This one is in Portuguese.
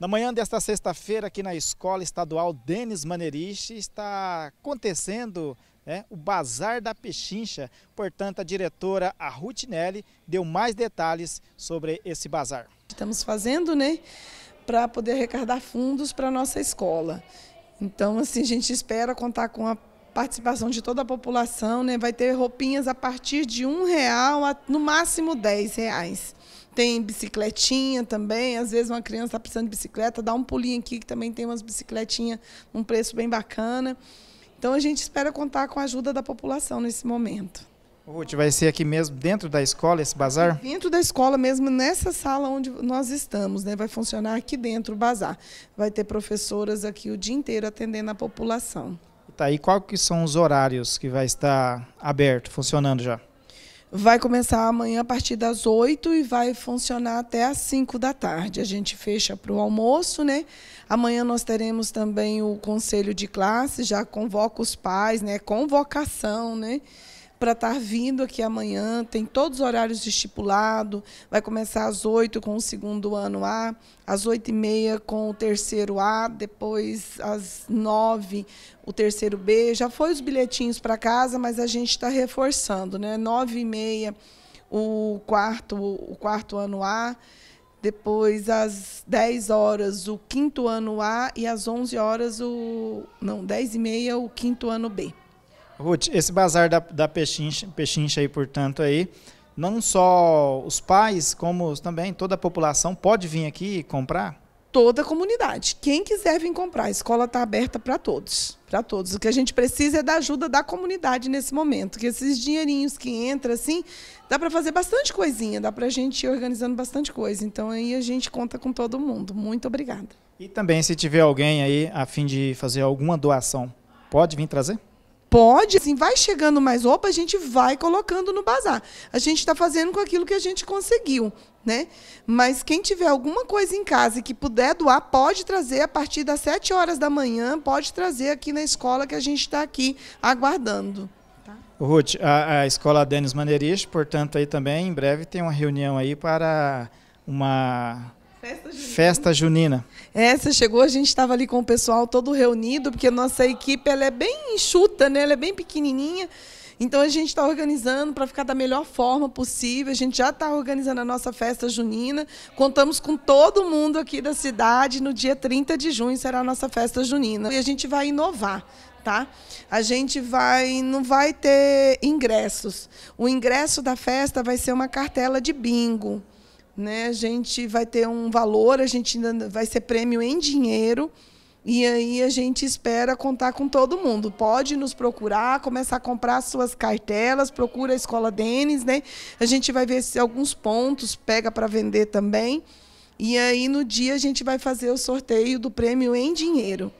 Na manhã desta sexta-feira, aqui na Escola Estadual Denis Manerich, está acontecendo né, o Bazar da Pechincha. Portanto, a diretora, a Nelly deu mais detalhes sobre esse bazar. Estamos fazendo, né, para poder arrecadar fundos para a nossa escola. Então, assim, a gente espera contar com a participação de toda a população, né? Vai ter roupinhas a partir de um real a, no máximo dez reais. Tem bicicletinha também. Às vezes uma criança está precisando de bicicleta, dá um pulinho aqui que também tem umas bicicletinhas num preço bem bacana. Então a gente espera contar com a ajuda da população nesse momento. Ruth, vai ser aqui mesmo dentro da escola esse bazar? Dentro da escola mesmo, nessa sala onde nós estamos, né? Vai funcionar aqui dentro o bazar. Vai ter professoras aqui o dia inteiro atendendo a população. Tá, e quais que são os horários que vai estar aberto, funcionando já? vai começar amanhã a partir das 8 e vai funcionar até às 5 da tarde. A gente fecha para o almoço, né? Amanhã nós teremos também o conselho de classe, já convoca os pais, né? Convocação, né? para estar tá vindo aqui amanhã. Tem todos os horários estipulados. Vai começar às 8 com o segundo ano A, às 8 e meia com o terceiro A, depois às 9 o terceiro B. Já foi os bilhetinhos para casa, mas a gente está reforçando, né? 9 e meia o quarto, o quarto ano A. Depois, às 10 horas, o quinto ano A e às 11 horas, o. Não, 10 e meia, o quinto ano B. Ruth, esse bazar da, da pechincha, pechincha aí, portanto, aí, não só os pais, como também toda a população pode vir aqui comprar? Toda a comunidade. Quem quiser vir comprar, a escola está aberta para todos. Para todos. O que a gente precisa é da ajuda da comunidade nesse momento. Que esses dinheirinhos que entram, assim, dá para fazer bastante coisinha, dá para a gente ir organizando bastante coisa. Então aí a gente conta com todo mundo. Muito obrigada. E também, se tiver alguém aí a fim de fazer alguma doação, pode vir trazer? pode, assim, vai chegando mais roupa, a gente vai colocando no bazar. A gente está fazendo com aquilo que a gente conseguiu, né? Mas quem tiver alguma coisa em casa e que puder doar, pode trazer a partir das 7 horas da manhã, pode trazer aqui na escola que a gente está aqui aguardando. Tá? Ruth, a, a escola Denis Maneirich, portanto, aí também em breve tem uma reunião aí para uma Festa junina. Festa junina. É, chegou, a gente estava ali com o pessoal todo reunido, porque a nossa equipe ela é bem enxuta, né? Ela é bem pequenininha. Então a gente está organizando para ficar da melhor forma possível. A gente já está organizando a nossa festa junina. Contamos com todo mundo aqui da cidade. No dia 30 de junho será a nossa festa junina. E a gente vai inovar. Tá? A gente vai, não vai ter ingressos. O ingresso da festa vai ser uma cartela de bingo né? A gente vai ter um valor, a gente ainda vai ser prêmio em dinheiro. E aí a gente espera contar com todo mundo. Pode nos procurar, começar a comprar suas cartelas, procura a escola Denis, né? A gente vai ver se alguns pontos pega para vender também. E aí no dia a gente vai fazer o sorteio do prêmio em dinheiro.